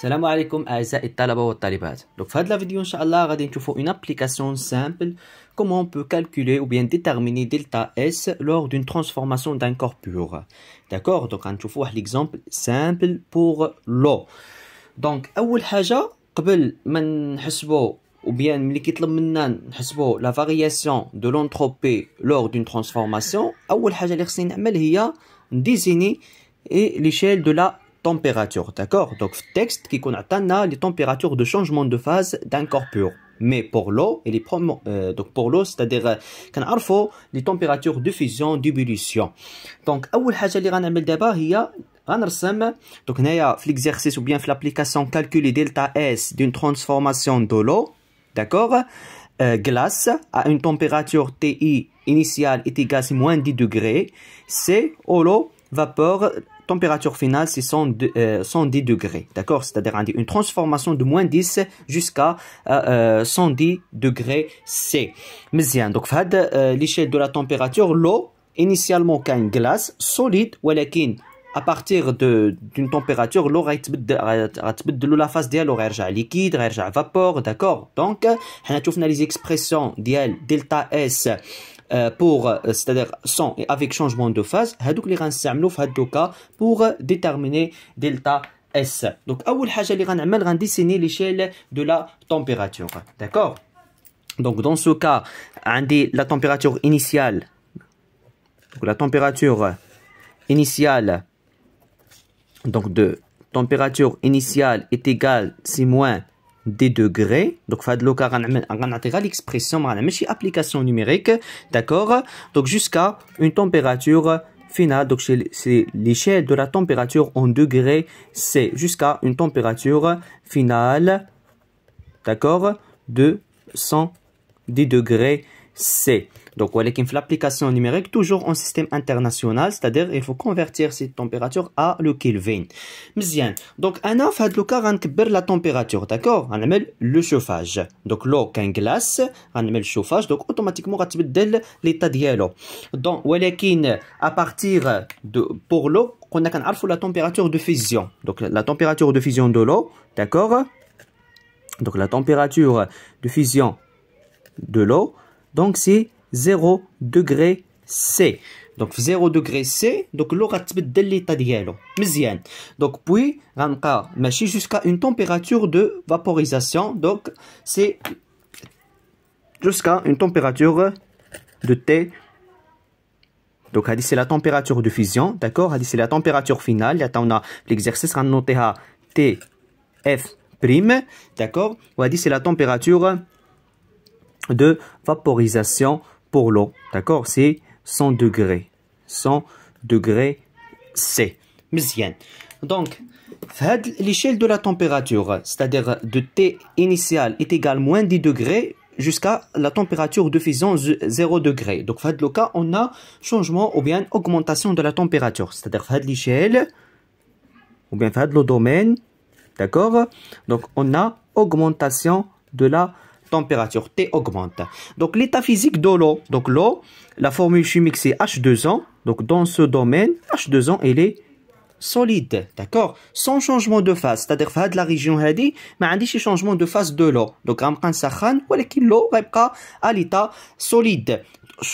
Salam عليكم اعزائي الطلبه والطالبات دونك في Dans vidéo vidéo, شاء الله voir une une application simple. comment on peut calculer ou bien déterminer delta S lors d'une transformation d'un corps pur. D'accord Donc, on trouve l'exemple simple pour l'eau. Donc, أول حاجة قبل ما نحسبوا ou bien ملي كيطلب منا la variation de l'entropie lors d'une transformation, أول حاجة اللي خصني نعمل هي l'échelle de la température, d'accord Donc, texte qui connaît les températures de changement de phase d'un corps pur. Mais pour l'eau, et les euh, donc pour l'eau, c'est-à-dire euh, qu'on euh, les températures de fusion, d'ébullition. Donc, أول حاجة اللي غنعمل دابا donc هنايا l'exercice ou bien l'application calculer delta S d'une transformation de l'eau, d'accord euh, glace à une température TI initiale et égale moins 10 degrés, c'est l'eau vapeur température finale, c'est 110 euh, degrés, d'accord C'est-à-dire une transformation de moins 10 jusqu'à 110 euh, euh, degrés C. Mais donc, l'échelle de la température, l'eau, initialement, est une glace solide, mais à partir d'une température, l'eau de la phase ديالو déjà liquide, aura vapeur, d'accord Donc, on a les expressions de delta S euh, pour euh, c'est-à-dire sans et avec changement de phase هذوك اللي غنستعملو في cas pour euh, déterminer delta S donc اول حاجه اللي غنعمل غنديسيني l'échelle de la température d'accord donc dans ce cas la température initiale donc la température initiale donc de température initiale est égale c'est moins des degrés donc في هذا لو latéral l'expression, à la une application numérique d'accord donc jusqu'à une température finale donc c'est l'échelle de la température en degrés c'est jusqu'à une température finale d'accord de 110 degrés C. Donc, في l'application numérique, toujours en système international, c'est-à-dire il faut convertir cette température à le Kelvin. Bien. Donc, on a fait la température, d'accord On mettre le chauffage. Donc, l'eau qu'un glace, on mettre le chauffage, donc automatiquement, on va l'état de l'eau. Donc, à partir de, pour l'eau, on a la température de fusion. Donc, la température de fusion de l'eau, d'accord Donc, la température de fusion de l'eau, donc c'est 0 degré C. Donc 0 degré C, donc l'eau va de l'état de مزيان. Donc puis va va jusqu'à une température de vaporisation. Donc c'est jusqu'à une température de T donc, c'est la température de fusion, d'accord C'est la température finale. Là, on a l'exercice, on a noté F prime. d'accord c'est la température de vaporisation pour l'eau. D'accord C'est 100 degrés. 100 degrés C. Bien. Donc, l'échelle de la température, c'est-à-dire de T initial est égal moins 10 degrés jusqu'à la température de fusion 0 degré. Donc, dans le cas, on a changement ou bien augmentation de la température. C'est-à-dire, dans l'échelle, ou bien dans le domaine, d'accord Donc, on a augmentation de la température T augmente. Donc l'état physique de l'eau. Donc l'eau, la formule chimique c'est H2O. Donc dans ce domaine, H2O, elle est solide, d'accord Sans changement de phase, c'est-à-dire que la région on mais un changement de phase de l'eau. Donc en نسخن qui l'eau être à l'état solide.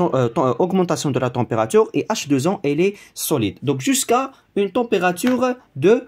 Euh, euh, augmentation de la température et H2O elle est solide. Donc jusqu'à une température de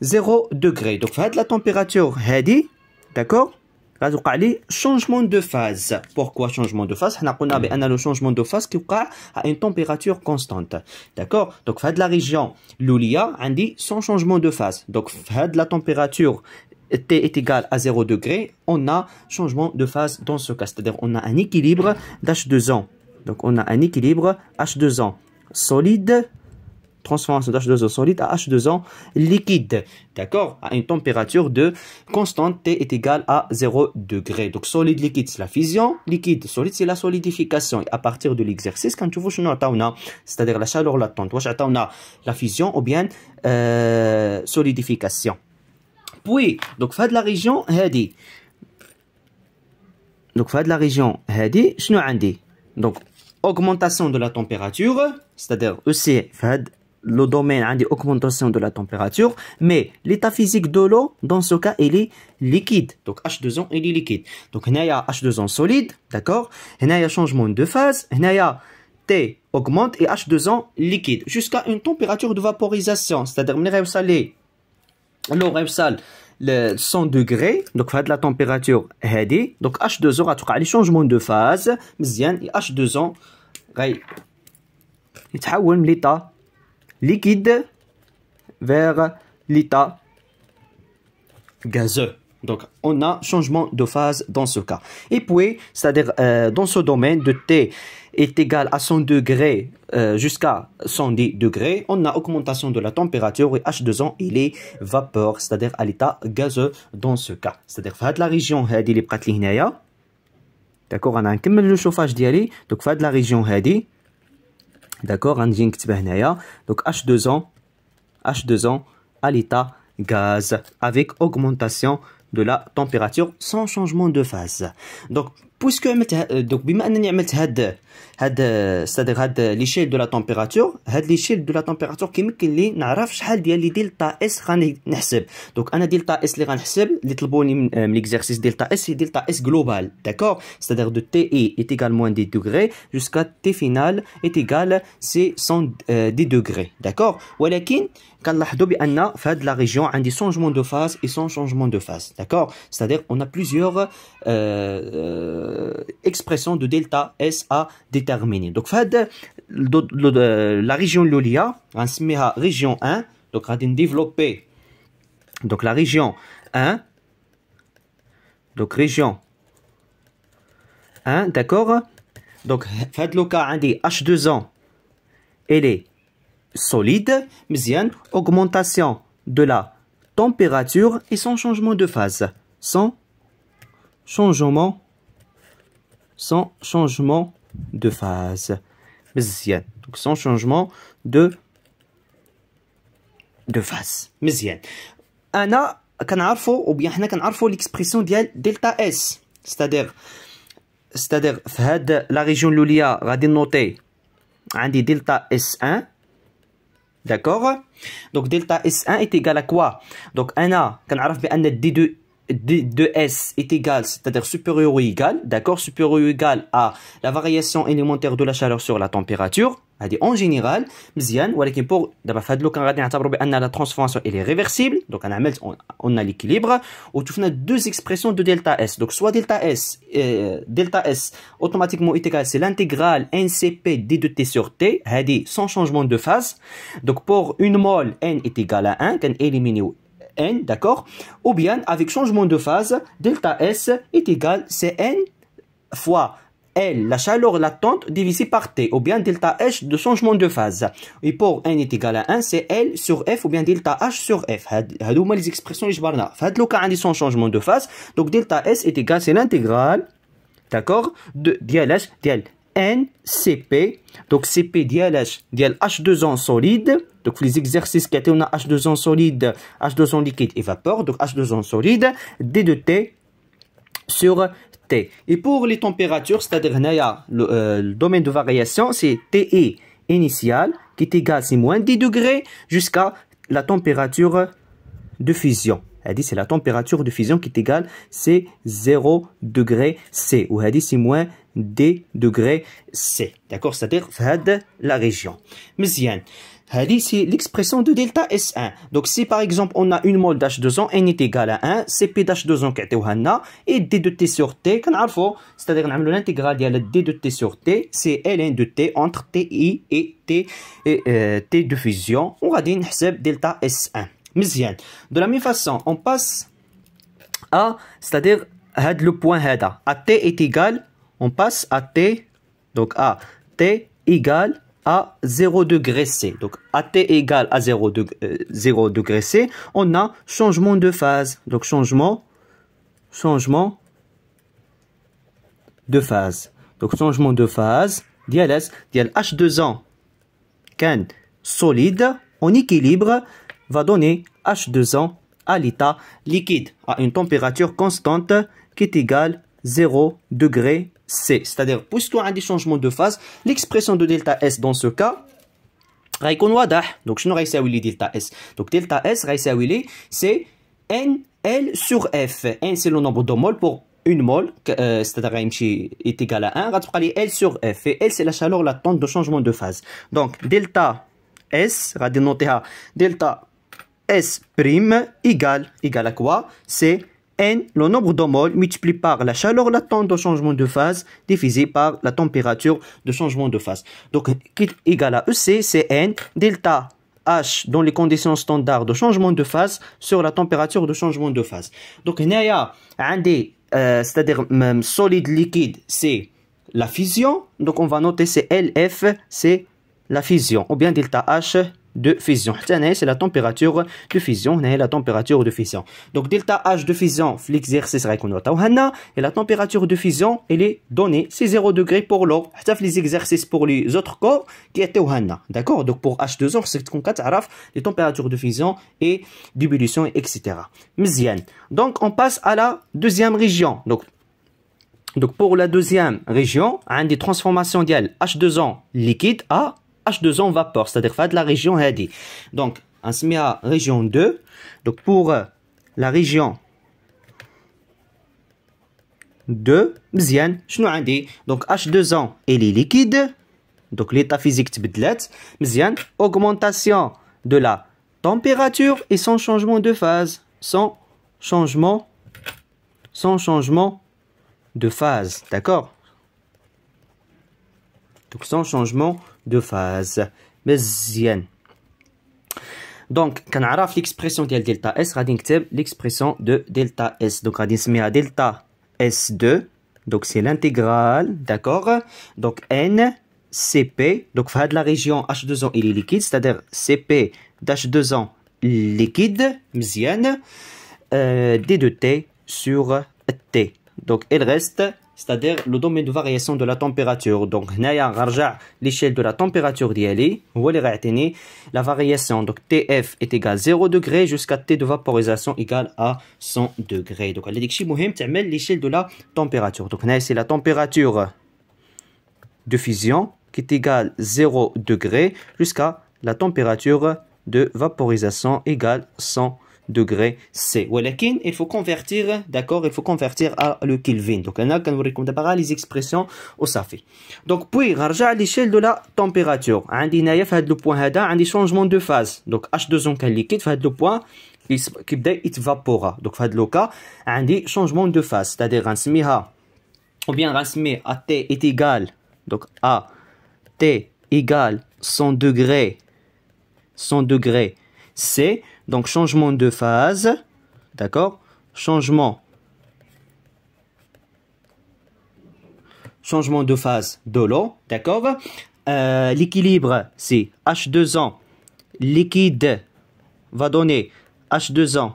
0 degré. Donc la température dit d'accord Changement de phase. Pourquoi changement de phase On a le changement de phase qui a une température constante. D'accord Donc, la région Lulia, on dit sans changement de phase. Donc, la température T est égale à 0 degré on a changement de phase dans ce cas. C'est-à-dire qu'on a un équilibre d'H2O. Donc, on a un équilibre H2O solide transformation d'H2O solide à H2O liquide, d'accord À une température de constante T est égale à 0 degré. Donc, solide-liquide, c'est la fusion. Liquide-solide, c'est la solidification. Et à partir de l'exercice, quand tu vois, c'est-à-dire la chaleur latente, on a la fusion ou bien euh, solidification. Puis, donc, fait de la région, هذه donc, fait de la région, هذه شنو عندي Donc, augmentation de la température, c'est-à-dire EC, fait le domaine a des augmentations de la température, mais l'état physique de l'eau, dans ce cas, il est liquide. Donc H2O, il est liquide. Donc il y a H2O solide, d'accord Il y a changement de phase, il y a T augmente et H2O liquide, jusqu'à une température de vaporisation, c'est-à-dire l'eau réusale le 100 degrés donc de la température هذه donc H2O غتوقع لي changement de phase مزيان H2O est يتحول liquide vers l'état gazeux. Donc, on a changement de phase dans ce cas. Et puis, c'est-à-dire euh, dans ce domaine de T est égal à 100 degrés euh, jusqu'à 110 degrés, on a augmentation de la température et H2O, il est vapeur, c'est-à-dire à, l'état gazeux dans ce cas. C'est-à-dire, la région, qui les D'accord, on a un le chauffage aller Donc, de la région, هذه D'accord hein, donc Donc, H2O H2O à l'état gaz avec augmentation de la température sans changement de phase. Donc puisque euh, donc بما c'est-à-dire had l'échelle de la température c'est-à-dire l'échelle de la température qui nous dit que nous ديال لي دلتا اس غنحسب دونك انا دلتا اس اللي غنحسب اللي طلبوني delta S دلتا اس هي دلتا اس جلوبال c'est-à-dire de TI e est égal moins 10 degrés jusqu'à T final est égal à 110 euh, degrés d'accord ولكن كنلاحظوا بان région il y a des changement de phase et son changement de phase d'accord c'est-à-dire on a plusieurs euh، euh، expressions de delta s à déterminée. Hein, donc, la région Lulia, on la région 1, donc on va développer donc la région 1, donc région 1, d'accord Donc, dans le cas, on H2O, elle est solide, mais il y a une augmentation de la température et son changement de phase. Sans changement, sans changement de phase. Donc sans changement de, de phase. Mizien. ou bien Anna, quand l'expression de delta S. C'est-à-dire, c'est-à-dire, la région Lulia, va noté on dit delta S1. D'accord Donc delta S1 est égal à quoi Donc un quand arfo, on dit 2 de, S est égal, c'est-à-dire supérieur ou égal, d'accord, supérieur ou égal à la variation élémentaire de la chaleur sur la température, cest en général, mzian, ou pour, d'abord, on de la transformation, elle est réversible, donc on a, on a l'équilibre, ou tu a deux expressions de delta S, donc soit delta S, euh, delta S, automatiquement est égal, c'est l'intégrale NCP D 2 T sur T, cest sans changement de phase, donc pour une mole, N est égal à 1, qu'on élimine d'accord Ou bien avec changement de phase, delta S est égal Cn fois L, la chaleur latente divisée par T, ou bien delta H de changement de phase. Et pour N est égal à 1, c'est L sur F, ou bien delta H sur F. C'est les expressions je fait le cas son changement de phase. Donc delta S est égal, c'est l'intégrale, d'accord, de dial N, CP. Donc CP dial H, dial H2 en solide, donc, les exercices qui on a H2O solide, H2O liquide et vapeur. Donc, H2O solide, D de T sur T. Et pour les températures, c'est-à-dire le, euh, le, domaine de variation, c'est TE initial qui est égal à moins 10 degrés jusqu'à la température de fusion. dit c'est la température de fusion qui est égale, c'est 0 degré C. Ou dit c'est moins D degrés C. D'accord C'est-à-dire, la région. Mais c'est l'expression de delta S1. Donc si par exemple on a une mole d'H2O, n est égal à 1, Cp d'H2O et d de t sur t c'est-à-dire l'intégrale d de t sur t, c'est ln de t entre ti et t et euh, t de fusion que نحسب delta S1. De la même façon, on passe à c'est-à-dire le point là, à t est égal, on passe à t donc à t égale à 0 degré C. Donc AT égale à 0, de, euh, degré C, on a changement de phase. Donc changement, changement de phase. Donc changement de phase, dialas, dial H2O qu'un solide en équilibre va donner H2O à l'état liquide à une température constante qui est égale 0 degré c'est-à-dire, puisqu'on a des changements de phase, l'expression de delta S dans ce cas, غيكون donc je شنو غيساوي لي S. Donc delta S, Donc, غيساوي لي N n NL sur F. N, c'est le nombre de pour une mole, euh, c'est-à-dire est égal à 1, va L sur F. Et L, c'est la chaleur latente de changement de phase. Donc, delta S, غادي نوطيها delta S prime égal égale à quoi C'est N, le nombre de multiplié par la chaleur latente de changement de phase divisé par la température de changement de phase. Donc, égal à EC, c'est N, delta H dans les conditions standards de changement de phase sur la température de changement de phase. Donc, il y a un des, euh, c'est-à-dire solide liquide, c'est la fusion. Donc, on va noter c'est LF, c'est la fusion. ou bien delta H, de fusion, C'est la température de fusion. La température de fusion. Donc, delta H de fusion, l'exercice et la température de fusion, elle est donnée. C'est 0 degré pour l'eau. Les exercices pour les autres corps qui étaient D'accord Donc, pour H2O, c'est qu'on a les températures de fusion et d'ébullition, etc. Donc, on passe à la deuxième région. Donc, donc pour la deuxième région, on a des transformations d'H2O liquide à H2O vapeur c'est-à-dire de la région Hadi. donc on à région 2 donc pour euh, la région 2 مزيان شنو donc H2O et est liquide donc l'état physique de l'être. مزيان augmentation de la température et sans changement de phase sans changement sans changement de phase d'accord donc sans changement de phase. Mzien. donc, quand on a l'expression de delta S, on va l'expression de delta S. Donc, on va à delta S2. Donc, c'est l'intégrale, d'accord Donc, N, CP. Donc, on va la région h 2 o il est liquide. C'est-à-dire, CP d'H2N, liquide. Mzien. D2T sur T. Donc, il reste c'est-à-dire le domaine de variation de la température. Donc, l'échelle de la température vous où elle la variation. Donc, TF est égale à 0 degré jusqu'à T de vaporisation égale à 100 degrés. Donc, elle est l'échelle de la température. Donc, c'est la température de fusion qui est égale 0 degré jusqu'à la température de vaporisation égale 100 degrés degré C. mais il faut convertir, d'accord, il faut convertir à le Kelvin. Donc, on a quand les expressions au safi. Donc, puis, à l'échelle de la température. on hein, a le point هذا عندي changement de phase. Donc, H2O est liquide في le point كيبدا يتفابورا دونك le cas, لوكا عندي changement de phase, c'est-à-dire غنسميها ou bien غنسمي à T est égal donc a t égal 100 degrés 100 degrés c donc changement de phase, d'accord Changement. Changement de phase de l'eau, d'accord euh, L'équilibre, c'est H2O liquide va donner H2O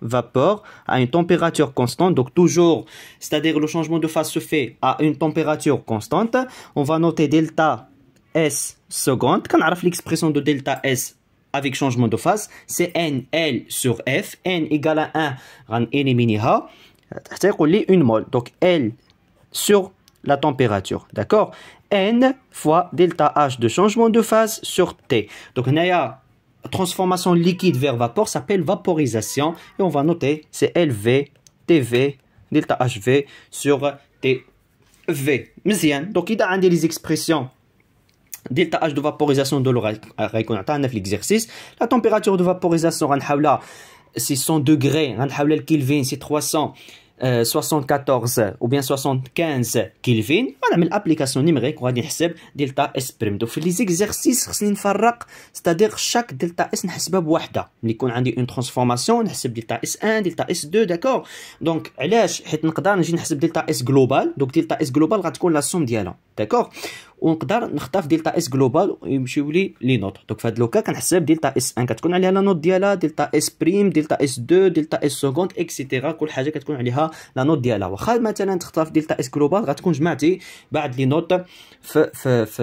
vapeur à une température constante. Donc toujours, c'est-à-dire le changement de phase se fait à une température constante. On va noter delta S seconde. Quand on a l'expression de delta S avec changement de phase, c'est NL sur F, N égale à 1, on élimine une mole. Donc L sur la température, d'accord N fois delta H de changement de phase sur T. Donc on a transformation liquide vers vapeur s'appelle vaporisation et on va noter c'est LV, TV, delta HV sur TV. Donc il y a des expressions delta H de vaporisation de l'eau l'exercice la température de vaporisation c'est 100 degrés le Kelvin c'est 374 euh, ou bien 75 Kelvin voilà mais l'application numérique on va delta S prime donc les exercices c'est-à-dire chaque delta S on بوحدها ملي يكون عندي une transformation نحسب delta S1 delta S2 d'accord donc علاش حيت نقدر نجي delta S global donc delta S global غتكون la somme ديالها d'accord ونقدر نخطف دلتا اس جلوبال ويمشيو لي لي نوت دونك فهاد لوكا كنحسب دلتا اس ان كتكون عليها لا نوت ديالها دلتا اس بريم دلتا اس 2 دلتا اس سكوند اكسيتيرا كل حاجه كتكون عليها لا نوت ديالها واخا مثلا تخطف دلتا اس جلوبال غتكون جمعتي بعد لي نوت ف ف ف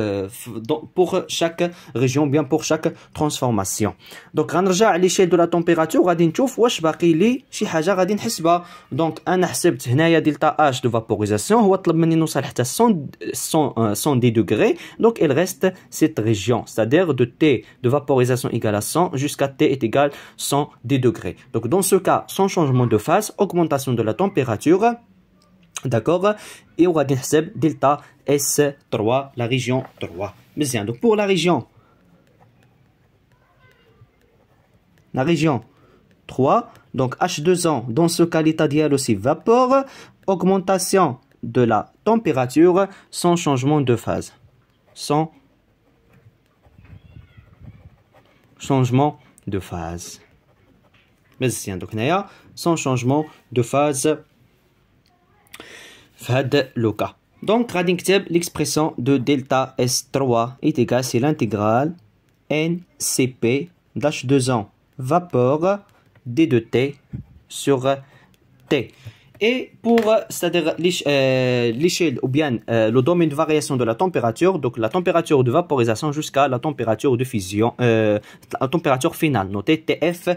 بوغ شاك ريجيون بيان بوغ شاك ترانسفورماسيون دونك غنرجع لي شيل دو لا تمبيراتور غادي نشوف واش باقي لي شي حاجه غادي نحسبها دونك انا حسبت هنايا دلتا اش دو فابوريزاسيون هو طلب مني نوصل حتى 100 100 دي Donc, il reste cette région, c'est-à-dire de T de vaporisation égale à 100 jusqu'à T est égal 110 degrés. Donc, dans ce cas, sans changement de phase, augmentation de la température, d'accord Et on va dire delta S3, la région 3. Bien, donc pour la région, la région 3, donc H2O, dans ce cas, l'état d'IL aussi vapeur, augmentation de la température sans changement de phase. Sans changement de phase. Mais c'est un sans changement de phase. Fad loca. Donc, l'expression de delta S3 est égale à l'intégrale NCP dash 2 en vapeur D2T sur T. Et pour, euh, l'échelle euh, ou bien euh, le domaine de variation de la température, donc la température de vaporisation jusqu'à la température de fusion, la température finale, notée TF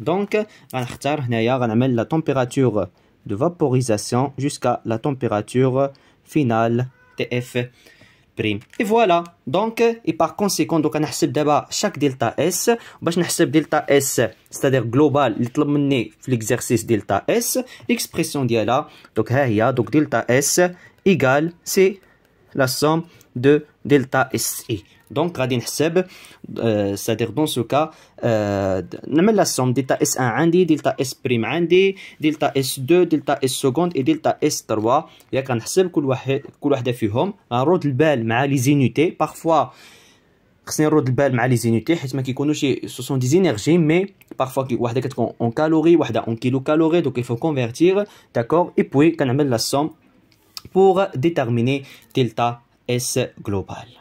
Donc, on la température de vaporisation jusqu'à la température finale TF et voilà. Donc, et par conséquent, donc, on a d'abord chaque delta S. pour bah, delta S, c'est-à-dire global, l'exercice delta S. L'expression d'elle-là, donc, hein, a donc, delta S égale, c'est la somme de delta SI. Donc, c'est-à-dire dans ce cas نعمل la somme delta S1 delta S delta S2 delta S seconde et delta S3 يا كنحسب كل واحد كل وحده فيهم غنرد البال مع لي parfois خصني نرد البال مع لي زينيتي حيت ما كيكونوش سو سون دي زينيرجي مي بارفوا وحده كتكون اون كالوري وحده اون كيلو كالوري دونك pour déterminer delta S Global.